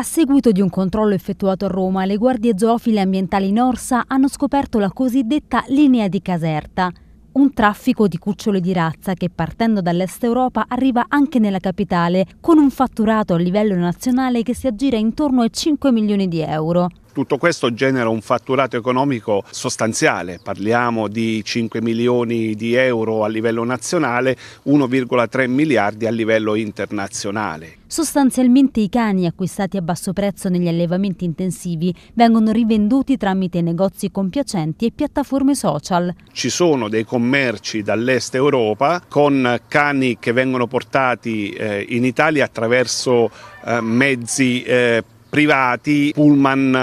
A seguito di un controllo effettuato a Roma, le guardie zoofile ambientali in Orsa hanno scoperto la cosiddetta linea di Caserta, un traffico di cuccioli di razza che partendo dall'est Europa arriva anche nella capitale, con un fatturato a livello nazionale che si aggira intorno ai 5 milioni di euro. Tutto questo genera un fatturato economico sostanziale, parliamo di 5 milioni di euro a livello nazionale, 1,3 miliardi a livello internazionale. Sostanzialmente i cani acquistati a basso prezzo negli allevamenti intensivi vengono rivenduti tramite negozi compiacenti e piattaforme social. Ci sono dei commerci dall'est Europa con cani che vengono portati eh, in Italia attraverso eh, mezzi eh, privati, pullman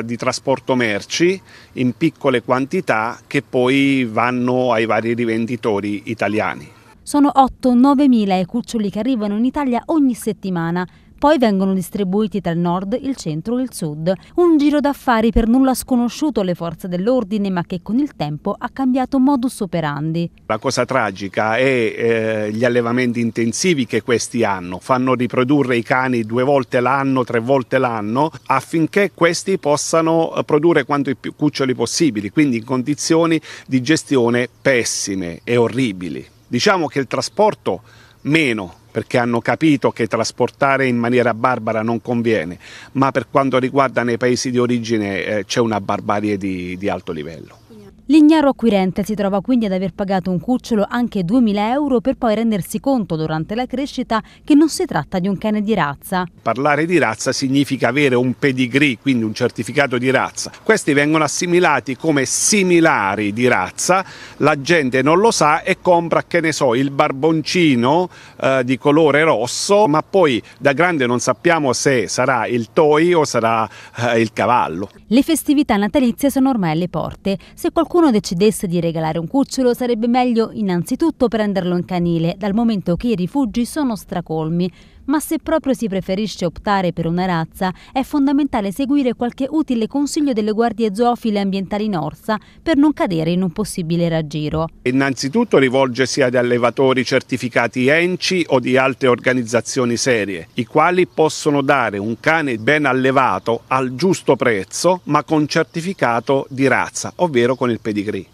eh, di trasporto merci in piccole quantità che poi vanno ai vari rivenditori italiani. Sono 8-9 mila i cuccioli che arrivano in Italia ogni settimana, poi vengono distribuiti tra il nord, il centro e il sud. Un giro d'affari per nulla sconosciuto alle forze dell'ordine, ma che con il tempo ha cambiato modus operandi. La cosa tragica è eh, gli allevamenti intensivi che questi hanno. Fanno riprodurre i cani due volte l'anno, tre volte l'anno, affinché questi possano eh, produrre quanto più cuccioli possibili, quindi in condizioni di gestione pessime e orribili. Diciamo che il trasporto meno perché hanno capito che trasportare in maniera barbara non conviene, ma per quanto riguarda nei paesi di origine eh, c'è una barbarie di, di alto livello. L'ignaro acquirente si trova quindi ad aver pagato un cucciolo anche 2.000 euro per poi rendersi conto durante la crescita che non si tratta di un cane di razza. Parlare di razza significa avere un pedigree, quindi un certificato di razza. Questi vengono assimilati come similari di razza, la gente non lo sa e compra, che ne so, il barboncino eh, di colore rosso, ma poi da grande non sappiamo se sarà il toy o sarà eh, il cavallo. Le festività natalizie sono ormai alle porte. Se qualcuno qualcuno decidesse di regalare un cucciolo sarebbe meglio innanzitutto prenderlo in canile, dal momento che i rifugi sono stracolmi, ma se proprio si preferisce optare per una razza, è fondamentale seguire qualche utile consiglio delle guardie zoofile ambientali in Orsa per non cadere in un possibile raggiro. Innanzitutto rivolgersi ad allevatori certificati ENCI o di altre organizzazioni serie, i quali possono dare un cane ben allevato al giusto prezzo, ma con certificato di razza, ovvero con il pedigree.